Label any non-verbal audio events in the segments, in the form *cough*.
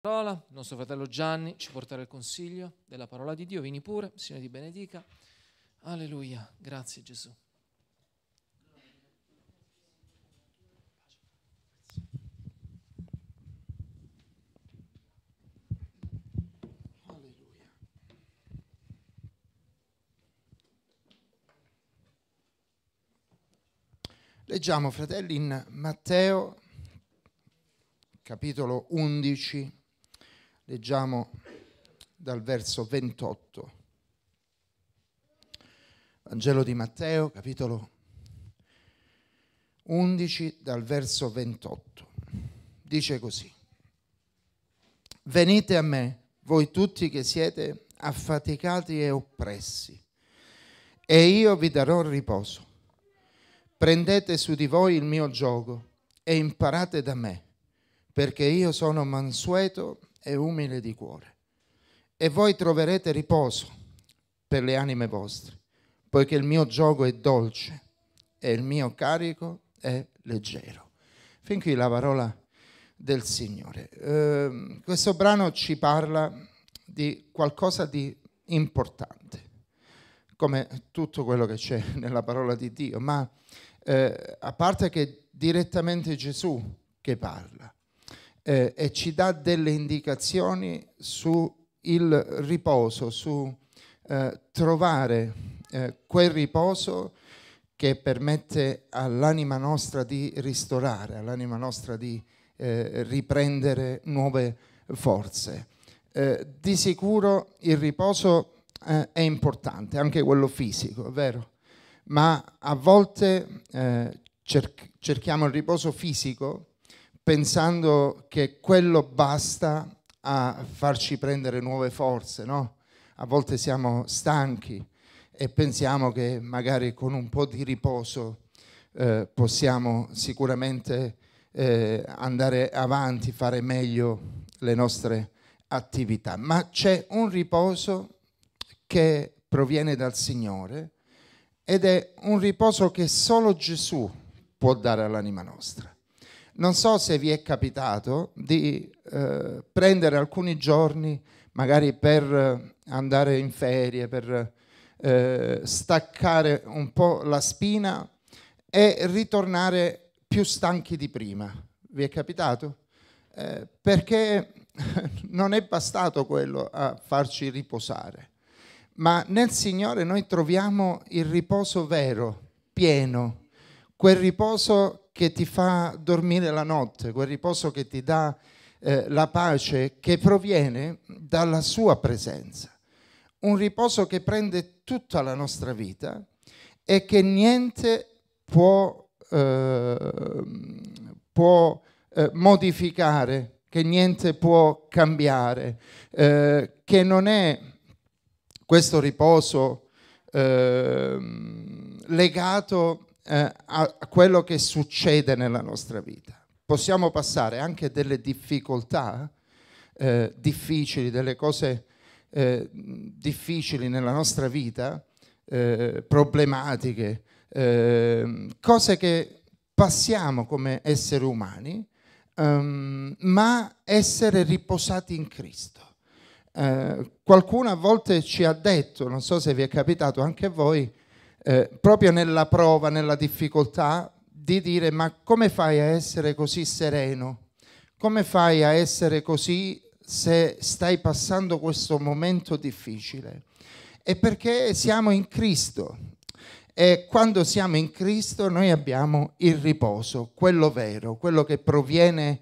parola, il nostro fratello Gianni ci porterà il consiglio della parola di Dio. Vieni pure, Signore ti benedica. Alleluia, grazie Gesù. Leggiamo, fratelli, in Matteo capitolo 11 Leggiamo dal verso 28. Vangelo di Matteo, capitolo 11, dal verso 28. Dice così. Venite a me, voi tutti che siete affaticati e oppressi, e io vi darò riposo. Prendete su di voi il mio gioco e imparate da me, perché io sono mansueto e e umile di cuore. E voi troverete riposo per le anime vostre, poiché il mio gioco è dolce e il mio carico è leggero. Fin qui la parola del Signore. Eh, questo brano ci parla di qualcosa di importante, come tutto quello che c'è *laughs* nella parola di Dio, ma eh, a parte che è direttamente Gesù che parla, eh, e ci dà delle indicazioni sul riposo, su eh, trovare eh, quel riposo che permette all'anima nostra di ristorare, all'anima nostra di eh, riprendere nuove forze. Eh, di sicuro il riposo eh, è importante, anche quello fisico, è vero? Ma a volte cerch- cerchiamo il riposo fisico pensando che quello basta a farci prendere nuove forze, no? A volte siamo stanchi e pensiamo che magari con un po' di riposo eh, possiamo sicuramente eh, andare avanti, fare meglio le nostre attività. Ma c'è un riposo che proviene dal Signore ed è un riposo che solo Gesù può dare all'anima nostra. Non so se vi è capitato di eh, prendere alcuni giorni, magari per eh, andare in ferie, per eh, staccare un po' la spina e ritornare più stanchi di prima. Vi è capitato? Eh, perché *laughs* non è bastato quello a farci riposare, ma nel Signore noi troviamo il riposo vero, pieno, quel riposo che ti fa dormire la notte, quel riposo che ti dà eh, la pace che proviene dalla sua presenza. Un riposo che prende tutta la nostra vita e che niente può, eh, può eh, modificare, che niente può cambiare, eh, che non è questo riposo ehm, legato eh, a quello che succede nella nostra vita. Possiamo passare anche delle difficoltà eh, difficili, delle cose eh, difficili nella nostra vita, eh, problematiche, eh, cose che passiamo come esseri umani, ehm, ma essere riposati in Cristo. Eh, qualcuno a volte ci ha detto, non so se vi è capitato anche a voi, eh, proprio nella prova, nella difficoltà, di dire ma come fai a essere così sereno? Come fai a essere così se stai passando questo momento difficile? È perché siamo in Cristo e quando siamo in Cristo noi abbiamo il riposo, quello vero, quello che proviene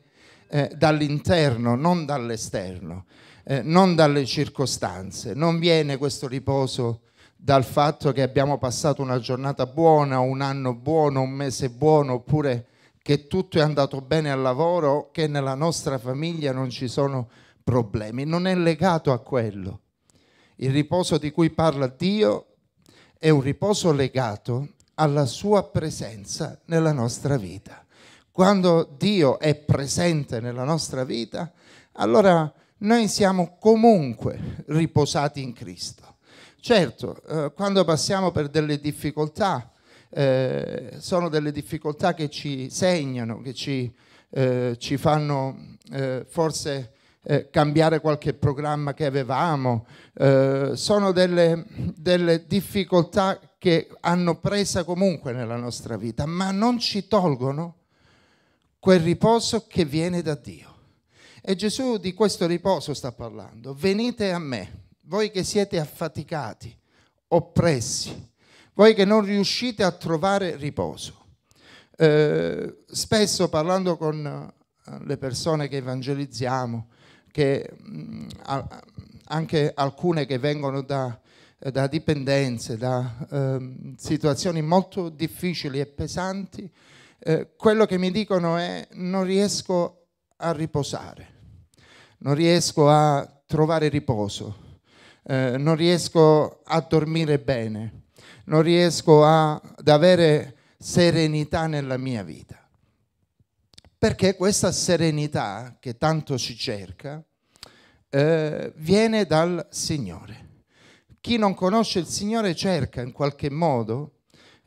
eh, dall'interno, non dall'esterno, eh, non dalle circostanze. Non viene questo riposo dal fatto che abbiamo passato una giornata buona, un anno buono, un mese buono, oppure che tutto è andato bene al lavoro, che nella nostra famiglia non ci sono problemi. Non è legato a quello. Il riposo di cui parla Dio è un riposo legato alla sua presenza nella nostra vita. Quando Dio è presente nella nostra vita, allora noi siamo comunque riposati in Cristo. Certo, eh, quando passiamo per delle difficoltà, eh, sono delle difficoltà che ci segnano, che ci, eh, ci fanno eh, forse eh, cambiare qualche programma che avevamo, eh, sono delle, delle difficoltà che hanno presa comunque nella nostra vita, ma non ci tolgono quel riposo che viene da Dio. E Gesù di questo riposo sta parlando. Venite a me, voi che siete affaticati, oppressi, voi che non riuscite a trovare riposo. Eh, spesso parlando con eh, le persone che evangelizziamo, che mh, mm, anche alcune che vengono da, da dipendenze, da eh, situazioni molto difficili e pesanti, eh, quello che mi dicono è non riesco a riposare, non riesco a trovare riposo, eh, non riesco a dormire bene, non riesco a, ad avere serenità nella mia vita. Perché questa serenità che tanto si cerca eh, viene dal Signore. Chi non conosce il Signore cerca in qualche modo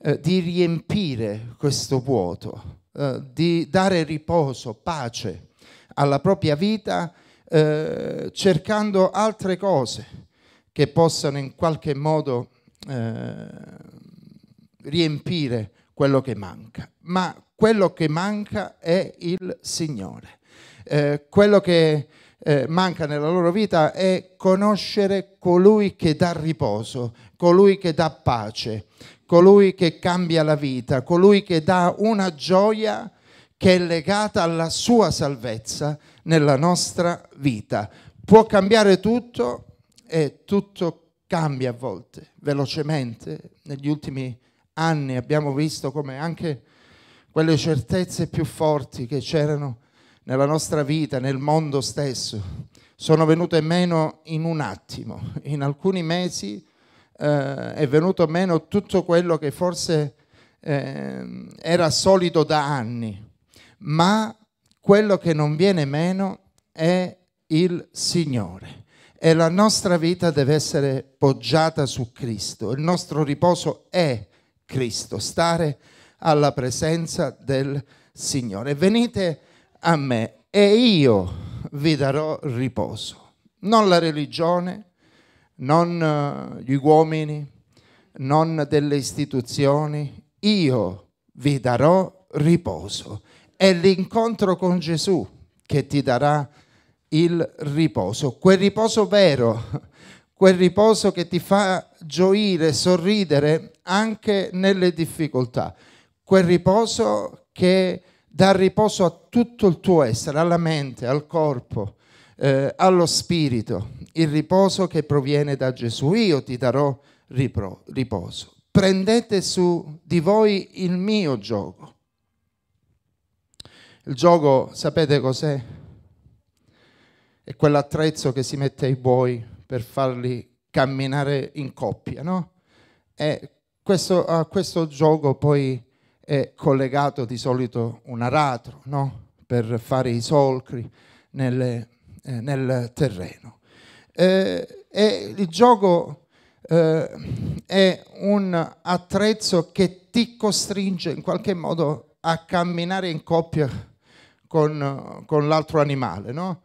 eh, di riempire questo vuoto, eh, di dare riposo, pace alla propria vita, eh, cercando altre cose che possano in qualche modo eh, riempire quello che manca. Ma quello che manca è il Signore. Eh, quello che eh, manca nella loro vita è conoscere colui che dà riposo, colui che dà pace, colui che cambia la vita, colui che dà una gioia che è legata alla sua salvezza nella nostra vita. Può cambiare tutto, e tutto cambia a volte, velocemente. Negli ultimi anni abbiamo visto come anche quelle certezze più forti che c'erano nella nostra vita, nel mondo stesso, sono venute meno in un attimo. In alcuni mesi eh, è venuto meno tutto quello che forse eh, era solido da anni, ma quello che non viene meno è il Signore e la nostra vita deve essere poggiata su Cristo. Il nostro riposo è Cristo, stare alla presenza del Signore. Venite a me e io vi darò riposo. Non la religione, non eh, gli uomini, non delle istituzioni. Io vi darò riposo. È l'incontro con Gesù che ti darà riposo il riposo, quel riposo vero, *laughs* quel riposo che ti fa gioire, sorridere anche nelle difficoltà, quel riposo che dà riposo a tutto il tuo essere, alla mente, al corpo, eh, allo spirito, il riposo che proviene da Gesù. Io ti darò ripro- riposo. Prendete su di voi il mio gioco. Il gioco, sapete cos'è? è quell'attrezzo che si mette ai buoi per farli camminare in coppia, no? E questo, a questo gioco poi è collegato di solito un aratro, no? Per fare i solcri nelle, eh, nel terreno. Eh, e il gioco eh, è un attrezzo che ti costringe in qualche modo a camminare in coppia con, con l'altro animale, no?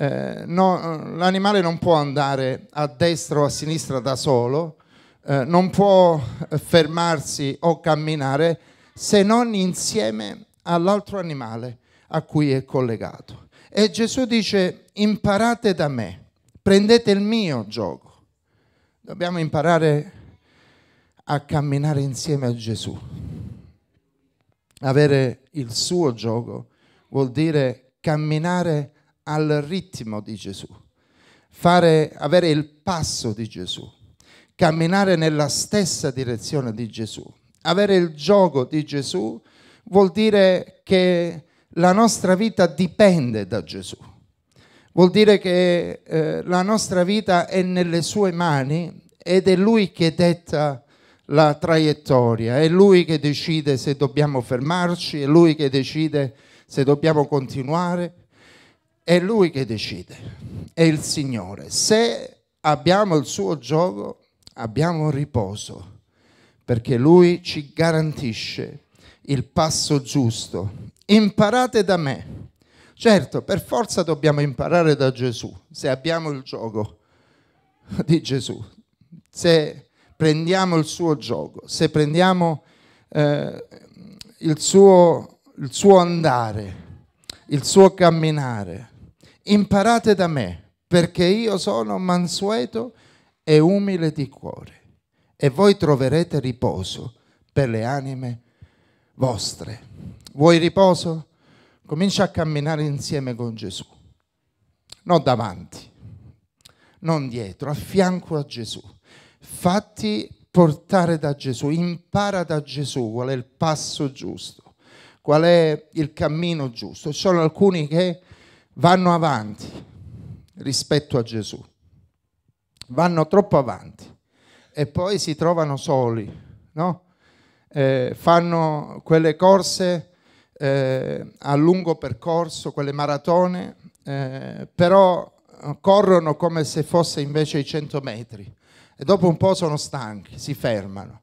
eh, no, l'animale non può andare a destra o a sinistra da solo, eh, non può eh, fermarsi o camminare se non insieme all'altro animale a cui è collegato. E Gesù dice imparate da me, prendete il mio gioco. Dobbiamo imparare a camminare insieme a Gesù. Avere il suo gioco vuol dire camminare al ritmo di Gesù, fare, avere il passo di Gesù, camminare nella stessa direzione di Gesù. Avere il gioco di Gesù vuol dire che la nostra vita dipende da Gesù. Vuol dire che eh, la nostra vita è nelle sue mani ed è lui che detta la traiettoria, è lui che decide se dobbiamo fermarci, è lui che decide se dobbiamo continuare, è Lui che decide, è il Signore. Se abbiamo il suo gioco, abbiamo riposo, perché Lui ci garantisce il passo giusto. Imparate da me. Certo, per forza dobbiamo imparare da Gesù, se abbiamo il gioco di Gesù, se prendiamo il suo gioco, se prendiamo eh, il, suo, il suo andare, il suo camminare, imparate da me, perché io sono mansueto e umile di cuore, e voi troverete riposo per le anime vostre. Vuoi riposo? Comincia a camminare insieme con Gesù, non davanti, non dietro, a fianco a Gesù. Fatti portare da Gesù, impara da Gesù qual è il passo giusto, qual è il cammino giusto. Ci sono alcuni che vanno avanti rispetto a Gesù, vanno troppo avanti e poi si trovano soli, no? eh, fanno quelle corse eh, a lungo percorso, quelle maratone, eh, però corrono come se fosse invece i 100 metri e dopo un po' sono stanchi, si fermano.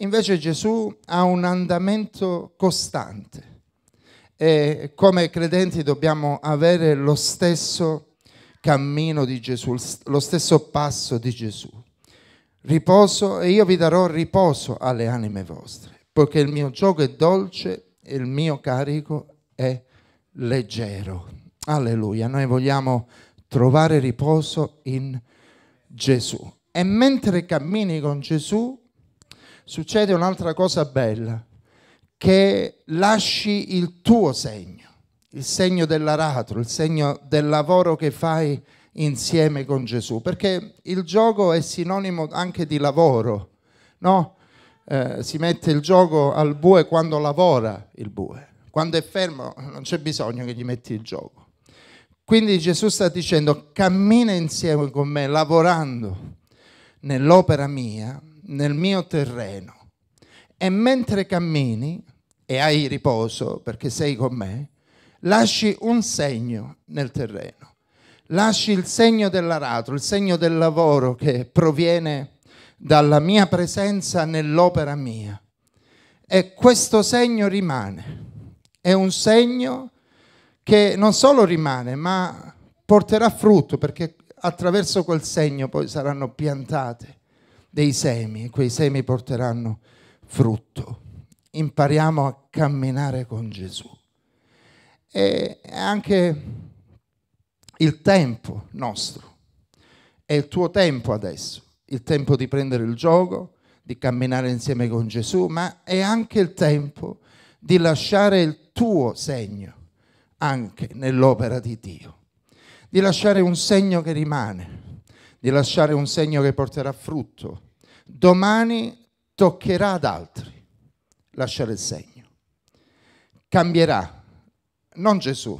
Invece Gesù ha un andamento costante e come credenti dobbiamo avere lo stesso cammino di Gesù, lo stesso passo di Gesù. Riposo e io vi darò riposo alle anime vostre, poiché il mio gioco è dolce e il mio carico è leggero. Alleluia, noi vogliamo trovare riposo in Gesù. E mentre cammini con Gesù succede un'altra cosa bella, che lasci il tuo segno, il segno dell'aratro, il segno del lavoro che fai insieme con Gesù, perché il gioco è sinonimo anche di lavoro, no? Eh, si mette il gioco al bue quando lavora il bue, quando è fermo non c'è bisogno che gli metti il gioco. Quindi Gesù sta dicendo cammina insieme con me lavorando nell'opera mia, nel mio terreno, e mentre cammini e hai riposo perché sei con me, lasci un segno nel terreno. Lasci il segno dell'aratro, il segno del lavoro che proviene dalla mia presenza nell'opera mia. E questo segno rimane. È un segno che non solo rimane, ma porterà frutto, perché attraverso quel segno poi saranno piantate dei semi e quei semi porteranno frutto frutto. Impariamo a camminare con Gesù. E anche il tempo nostro, è il tuo tempo adesso, il tempo di prendere il gioco, di camminare insieme con Gesù, ma è anche il tempo di lasciare il tuo segno anche nell'opera di Dio, di lasciare un segno che rimane, di lasciare un segno che porterà frutto. Domani toccherà ad altri lasciare il segno. Cambierà, non Gesù,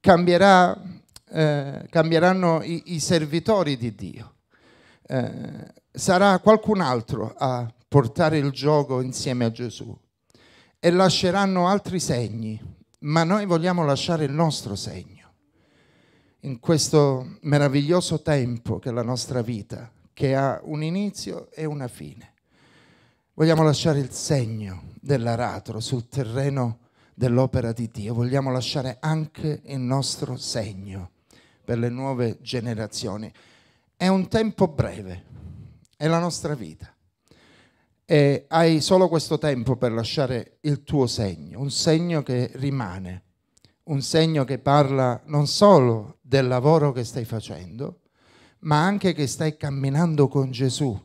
cambierà, eh, cambieranno i, i, servitori di Dio. Eh, sarà qualcun altro a portare il gioco insieme a Gesù e lasceranno altri segni, ma noi vogliamo lasciare il nostro segno in questo meraviglioso tempo che è la nostra vita, che ha un inizio e una fine. Vogliamo lasciare il segno dell'aratro sul terreno dell'opera di Dio, vogliamo lasciare anche il nostro segno per le nuove generazioni. È un tempo breve, è la nostra vita. E hai solo questo tempo per lasciare il tuo segno, un segno che rimane, un segno che parla non solo del lavoro che stai facendo, ma anche che stai camminando con Gesù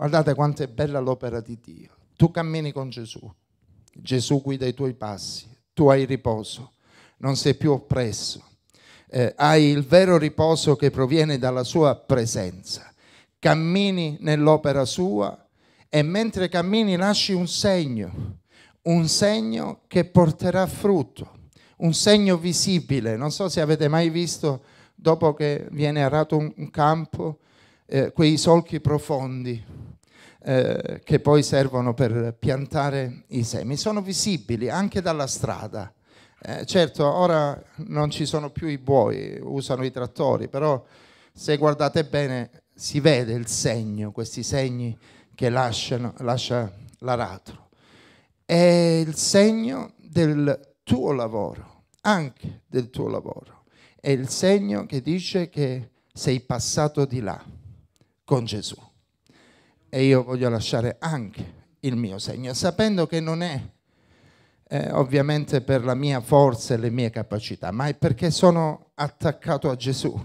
Guardate quanto è bella l'opera di Dio. Tu cammini con Gesù, Gesù guida i tuoi passi, tu hai riposo, non sei più oppresso, eh, hai il vero riposo che proviene dalla sua presenza. Cammini nell'opera sua e mentre cammini nasci un segno, un segno che porterà frutto, un segno visibile. Non so se avete mai visto, dopo che viene arato un campo, eh, quei solchi profondi eh, che poi servono per piantare i semi. Sono visibili anche dalla strada. Eh, certo, ora non ci sono più i buoi, usano i trattori, però se guardate bene si vede il segno, questi segni che lasciano, lascia l'aratro. È il segno del tuo lavoro, anche del tuo lavoro. È il segno che dice che sei passato di là con Gesù e io voglio lasciare anche il mio segno, sapendo che non è eh, ovviamente per la mia forza e le mie capacità, ma è perché sono attaccato a Gesù,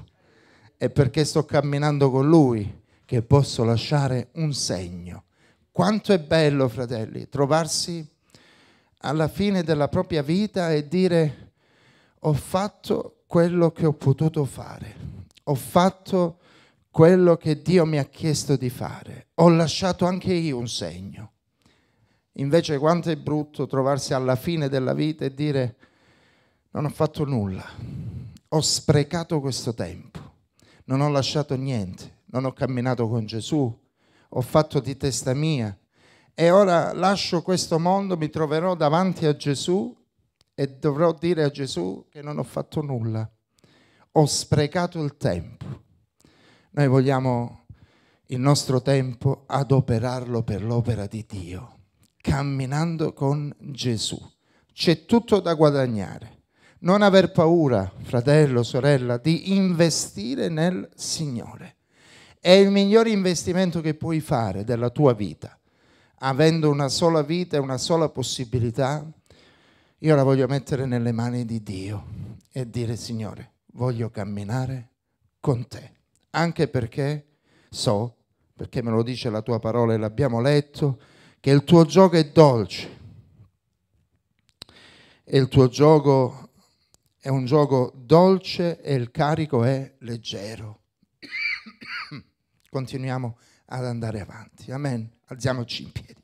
e perché sto camminando con Lui che posso lasciare un segno. Quanto è bello, fratelli, trovarsi alla fine della propria vita e dire ho fatto quello che ho potuto fare, ho fatto quello quello che Dio mi ha chiesto di fare. Ho lasciato anche io un segno. Invece quanto è brutto trovarsi alla fine della vita e dire non ho fatto nulla, ho sprecato questo tempo, non ho lasciato niente, non ho camminato con Gesù, ho fatto di testa mia e ora lascio questo mondo, mi troverò davanti a Gesù e dovrò dire a Gesù che non ho fatto nulla, ho sprecato il tempo noi vogliamo il nostro tempo adoperarlo per l'opera di Dio, camminando con Gesù. C'è tutto da guadagnare. Non aver paura, fratello, sorella, di investire nel Signore. È il miglior investimento che puoi fare della tua vita. Avendo una sola vita e una sola possibilità, io la voglio mettere nelle mani di Dio e dire, Signore, voglio camminare con te anche perché so, perché me lo dice la tua parola e l'abbiamo letto, che il tuo gioco è dolce e il tuo gioco è un gioco dolce e il carico è leggero. *coughs* Continuiamo ad andare avanti. Amen. Alziamoci in piedi.